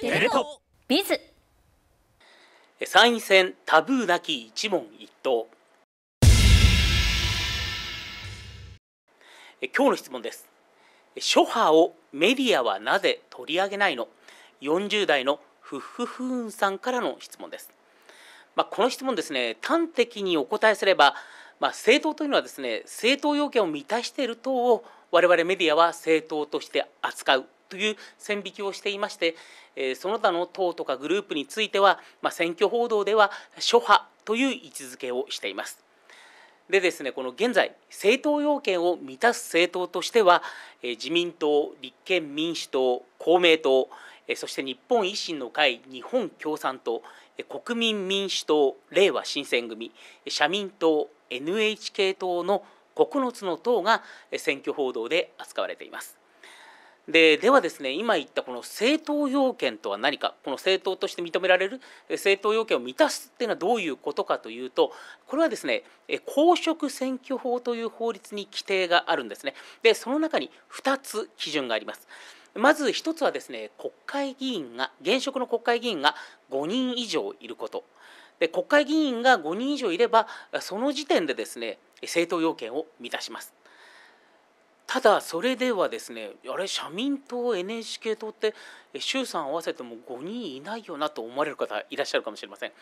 テレ東ビズ参院選タブーなき一問一答今日の質問です諸派をメディアはなぜ取り上げないの40代のふっふふんさんからの質問です、まあ、この質問ですね端的にお答えすれば、まあ、政党というのはですね政党要件を満たしている党を我々メディアは政党として扱うという線引きをしていまして、えその他の党とかグループについては、まあ、選挙報道では諸派という位置づけをしています。でですねこの現在政党要件を満たす政党としては自民党立憲民主党公明党そして日本維新の会日本共産党国民民主党れいわ新選組社民党 NHK 党の9つの党が選挙報道で扱われています。でではですね今言ったこの政党要件とは何かこの政党として認められる政党要件を満たすっていうのはどういうことかというとこれはですね公職選挙法という法律に規定があるんですねでその中に2つ基準がありますまず1つはですね国会議員が現職の国会議員が5人以上いることで国会議員が5人以上いればその時点でですね政党要件を満たしますただそれではですねあれ社民党 NHK 党って衆参合わせても5人いないよなと思われる方いらっしゃるかもしれません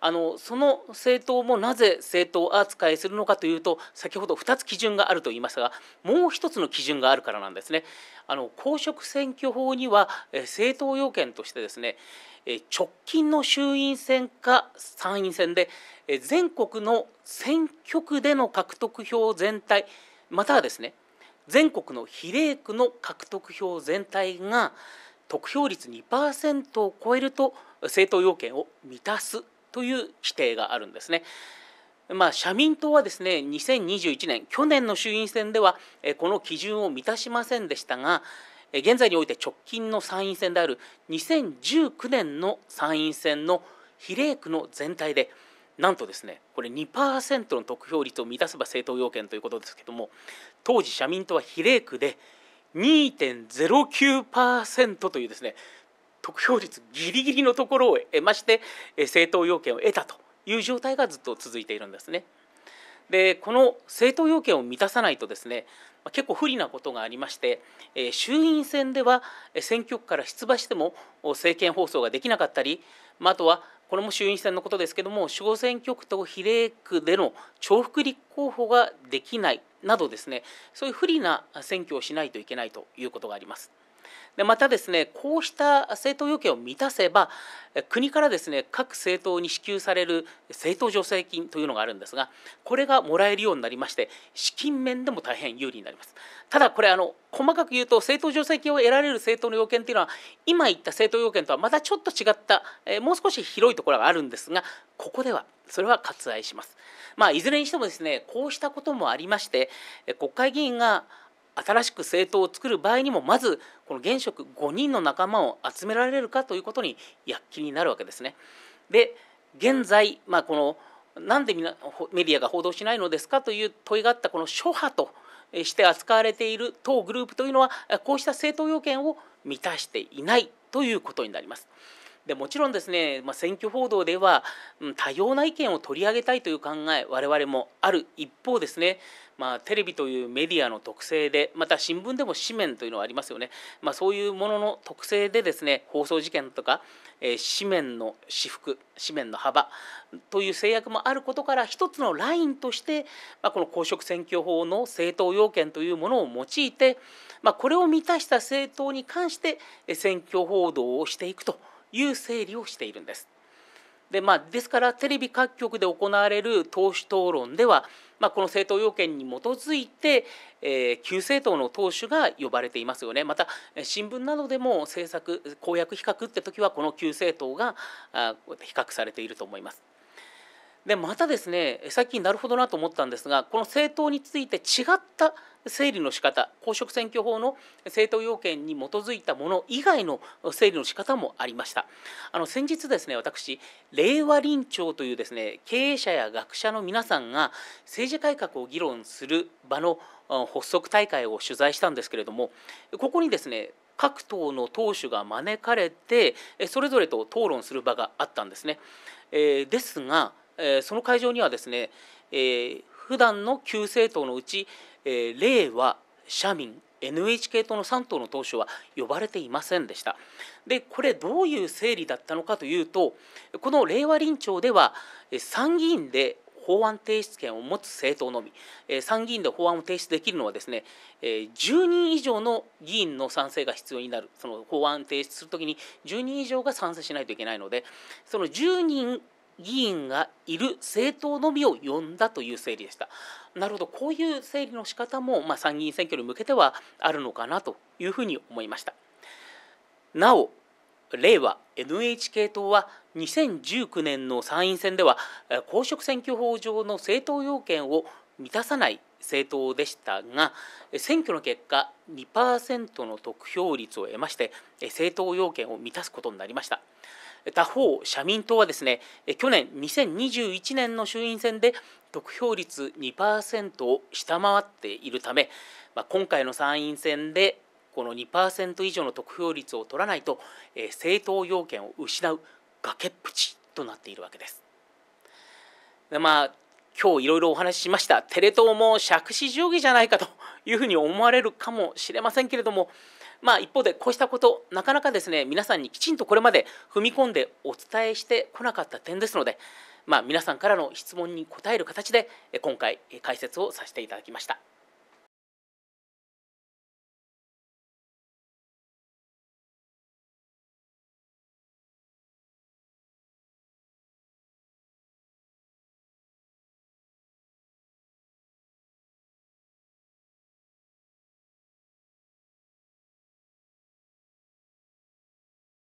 あのその政党もなぜ政党扱いするのかというと先ほど2つ基準があると言いましたがもう1つの基準があるからなんですねあの公職選挙法には政党要件としてですね直近の衆院選か参院選で全国の選挙区での獲得票全体またはですね全国の比例区の獲得票全体が得票率2%を超えると政党要件を満たすという規定があるんですね。まあ、社民党はですね2021年去年の衆院選ではこの基準を満たしませんでしたが現在において直近の参院選である2019年の参院選の比例区の全体でなんとですねこれ2%の得票率を満たせば政党要件ということですけども当時社民党は比例区で2.09%というですね得票率ギリギリのところを得まして政党要件を得たという状態がずっと続いているんですね。でこの政党要件を満たさないとですね結構不利なことがありまして、え衆院選では選挙区から出馬しても政見放送ができなかったり、まあ、とはこれも衆院選のことですけども小選挙区と比例区での重複立候補ができないなどですねそういう不利な選挙をしないといけないということがあります。でまたですねこうした政党要件を満たせば国からですね各政党に支給される政党助成金というのがあるんですがこれがもらえるようになりまして資金面でも大変有利になりますただこれあの細かく言うと政党助成金を得られる政党の要件というのは今言った政党要件とはまたちょっと違った、えもう少し広いところがあるんですがここではそれは割愛します、まあ、いずれにしてもですねこうしたこともありまして国会議員が新しく政党を作る場合にもまずこの現職5人の仲間を集められるかということに躍起になるわけですね。で現在、まあ、このなんでみメディアが報道しないのですかという問いがあったこの諸派として扱われている党グループというのはこうした政党要件を満たしていないということになります。でもちろんですね、まあ、選挙報道では、うん、多様な意見を取り上げたいという考え我々もある一方ですね、まあ、テレビというメディアの特性でまた新聞でも紙面というのはありますよね、まあ、そういうものの特性でですね放送事件とか、えー、紙面の私服紙面の幅という制約もあることから一つのラインとして、まあ、この公職選挙法の政党要件というものを用いて、まあ、これを満たした政党に関して選挙報道をしていくと。いう整理をしているんです。でまあ、ですからテレビ各局で行われる党首討論では、まあ、この政党要件に基づいて、えー、旧政党の党首が呼ばれていますよねまた新聞などでも政策公約比較って時はこの旧政党があ比較されていると思います。でまたですね最近なるほどなと思ったんですがこの政党について違った整理の仕方公職選挙法の政党要件に基づいたもの以外の整理の仕方もありましたあの先日ですね私令和臨調というですね経営者や学者の皆さんが政治改革を議論する場の発足大会を取材したんですけれどもここにですね各党の党首が招かれてそれぞれと討論する場があったんですね、えー、ですがえー、その会場にはですね、えー、普段の旧政党のうち、えー、令和社民 NHK 党の3党の党首は呼ばれていませんでした。でこれどういう整理だったのかというとこの令和臨調では参議院で法案提出権を持つ政党のみ参議院で法案を提出できるのはですね10人以上の議員の賛成が必要になるその法案提出するときに10人以上が賛成しないといけないのでその10人議員がいる政党のみを呼んだという整理でした。なるほど、こういう整理の仕方も、まあ、参議院選挙に向けてはあるのかなというふうに思いました。なお、令和 NHK 党は2019年の参院選では公職選挙法上の政党要件を満たさない政党でしたが選挙の結果2%の得票率を得まして政党要件を満たすことになりました。他方、社民党はですね去年2021年の衆院選で得票率2%を下回っているため、まあ、今回の参院選でこの2%以上の得票率を取らないと、えー、政党要件を失う崖っぷちとなっているわけです。でまあ今日いろいろお話ししましたテレ東も借子定規じゃないかというふうに思われるかもしれませんけれどもまあ、一方でこうしたことなかなかですね皆さんにきちんとこれまで踏み込んでお伝えしてこなかった点ですので、まあ、皆さんからの質問に答える形で今回解説をさせていただきました。